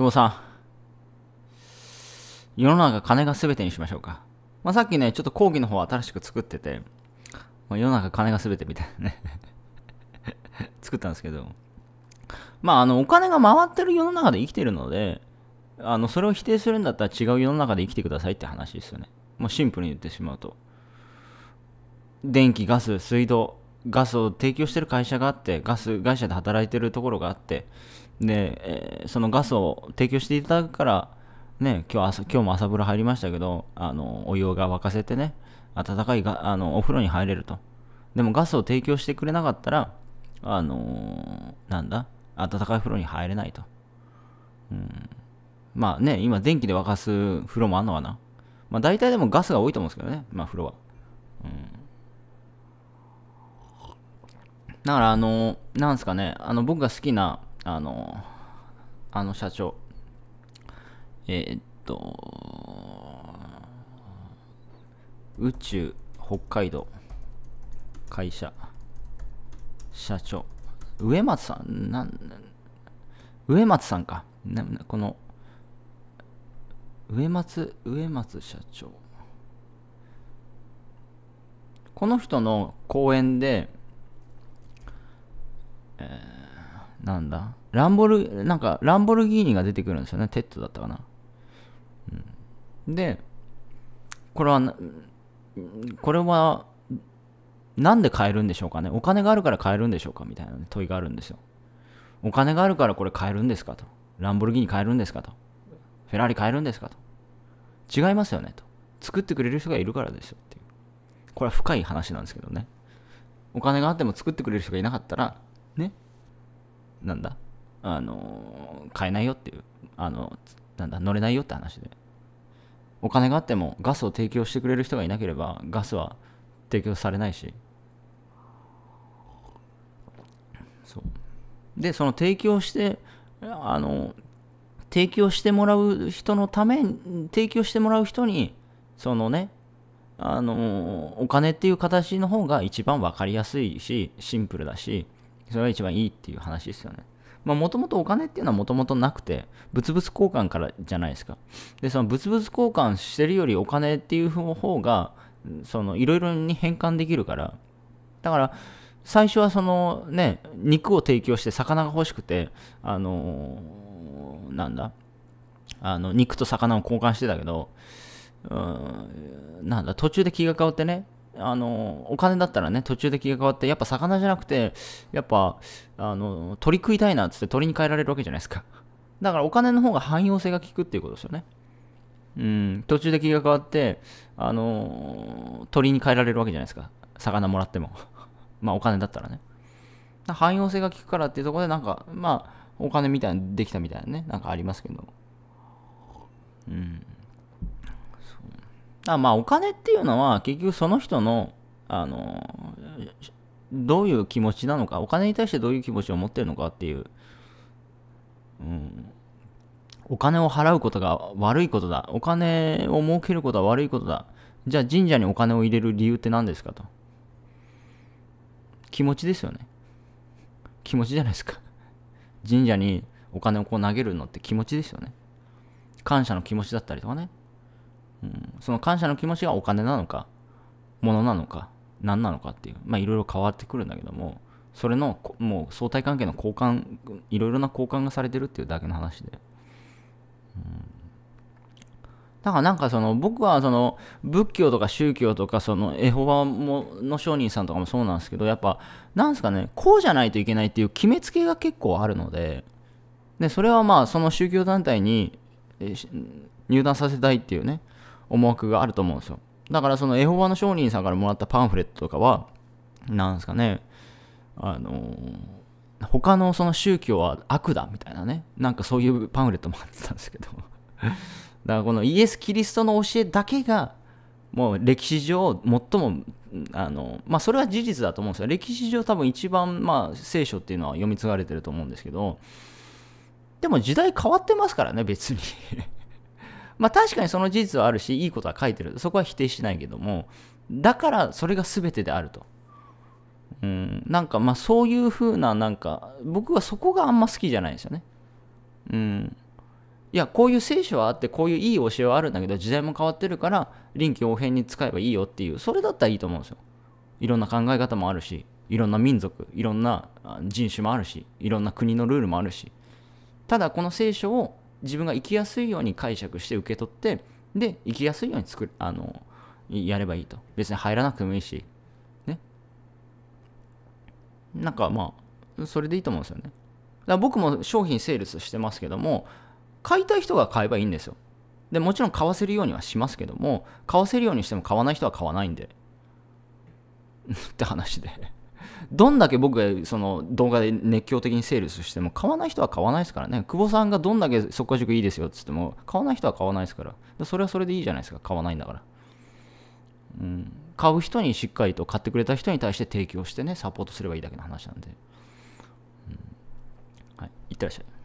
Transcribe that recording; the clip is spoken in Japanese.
久保さん。世の中金が全てにしましょうか。まあ、さっきね、ちょっと講義の方を新しく作ってて、まあ、世の中金が全てみたいなね 作ったんですけど、まあ、あの、お金が回ってる世の中で生きてるので、あの、それを否定するんだったら違う世の中で生きてくださいって話ですよね。もうシンプルに言ってしまうと。電気、ガス、水道、ガスを提供してる会社があってガス会社で働いてるところがあってで、えー、そのガスを提供していただくからね今日朝今日も朝風呂入りましたけどあのお湯が沸かせてね温かいがあのお風呂に入れるとでもガスを提供してくれなかったらあのー、なんだ暖かい風呂に入れないと、うん、まあね今電気で沸かす風呂もあんのかなまあ大体でもガスが多いと思うんですけどねまあ風呂はうんだからあの、なんですかね、あの僕が好きな、あの、あの社長、えー、っと、宇宙北海道会社社長、植松さん、なん、植松さんか。この、植松、植松社長。この人の講演で、ー、なんだランボル、なんか、ランボルギーニが出てくるんですよね。テッドだったかな。うん、で、これは、これは、なんで買えるんでしょうかね。お金があるから買えるんでしょうかみたいな、ね、問いがあるんですよ。お金があるからこれ買えるんですかと。ランボルギーニ買えるんですかと。フェラーリ買えるんですかと。違いますよねと。作ってくれる人がいるからですよっていう。これは深い話なんですけどね。お金があっても作ってくれる人がいなかったら、ね、なんだ、あの、買えないよっていう、あの、なんだ、乗れないよって話で。お金があってもガスを提供してくれる人がいなければガスは提供されないし。そう。で、その提供して、あの、提供してもらう人のために、提供してもらう人に、そのね、あの、お金っていう形の方が一番分かりやすいし、シンプルだし、それが一番いいっていう話ですよね。まあ、もともとお金っていうのはもともとなくて、物々交換からじゃないですか。で、その物々交換してるよりお金っていう方が、その、いろいろに変換できるから。だから、最初はそのね、肉を提供して魚が欲しくて、あのー、なんだ、あの、肉と魚を交換してたけど、うん、なんだ、途中で気が変わってね、あの、お金だったらね、途中で気が変わって、やっぱ魚じゃなくて、やっぱ、あの、鳥食いたいなっつって鳥に変えられるわけじゃないですか。だからお金の方が汎用性が効くっていうことですよね。うん、途中で気が変わって、あの、鳥に変えられるわけじゃないですか。魚もらっても。まあお金だったらね。汎用性が効くからっていうところで、なんか、まあ、お金みたいにできたみたいなね、なんかありますけど。うん。あまあお金っていうのは結局その人の、あの、どういう気持ちなのか、お金に対してどういう気持ちを持ってるのかっていう、うん、お金を払うことが悪いことだ。お金を儲けることは悪いことだ。じゃあ神社にお金を入れる理由って何ですかと。気持ちですよね。気持ちじゃないですか。神社にお金をこう投げるのって気持ちですよね。感謝の気持ちだったりとかね。その感謝の気持ちがお金なのか物なのか何なのかっていうまあいろいろ変わってくるんだけどもそれのもう相対関係の交換いろいろな交換がされてるっていうだけの話で、だからなんかその僕はその仏教とか宗教とかそのエホバもの商人さんとかもそうなんですけどやっぱなんですかねこうじゃないといけないっていう決めつけが結構あるのででそれはまあその宗教団体に入団させたいっていうね思惑があると思うんですよ。だからそのエホバの商人さんからもらったパンフレットとかは、なんですかね、あのー、他のその宗教は悪だみたいなね、なんかそういうパンフレットもあってたんですけど、だからこのイエス・キリストの教えだけが、もう歴史上最も、あの、まあそれは事実だと思うんですよ。歴史上多分一番、まあ聖書っていうのは読み継がれてると思うんですけど、でも時代変わってますからね、別に まあ確かにその事実はあるし、いいことは書いてる。そこは否定しないけども、だからそれが全てであると。うん、なんかまあそういう風な、なんか、僕はそこがあんま好きじゃないんですよね。うん。いや、こういう聖書はあって、こういういい教えはあるんだけど、時代も変わってるから、臨機応変に使えばいいよっていう、それだったらいいと思うんですよ。いろんな考え方もあるし、いろんな民族、いろんな人種もあるし、いろんな国のルールもあるし。ただ、この聖書を自分が生きやすいように解釈して受け取ってで生きやすいように作るあのやればいいと別に入らなくてもいいしねなんかまあそれでいいと思うんですよねだから僕も商品セールスしてますけども買いたい人が買えばいいんですよでもちろん買わせるようにはしますけども買わせるようにしても買わない人は買わないんで って話でどんだけ僕がその動画で熱狂的にセールスしても買わない人は買わないですからね久保さんがどんだけ速攻塾いいですよっつっても買わない人は買わないですからそれはそれでいいじゃないですか買わないんだから、うん、買う人にしっかりと買ってくれた人に対して提供してねサポートすればいいだけの話なんで、うん、はいいってらっしゃい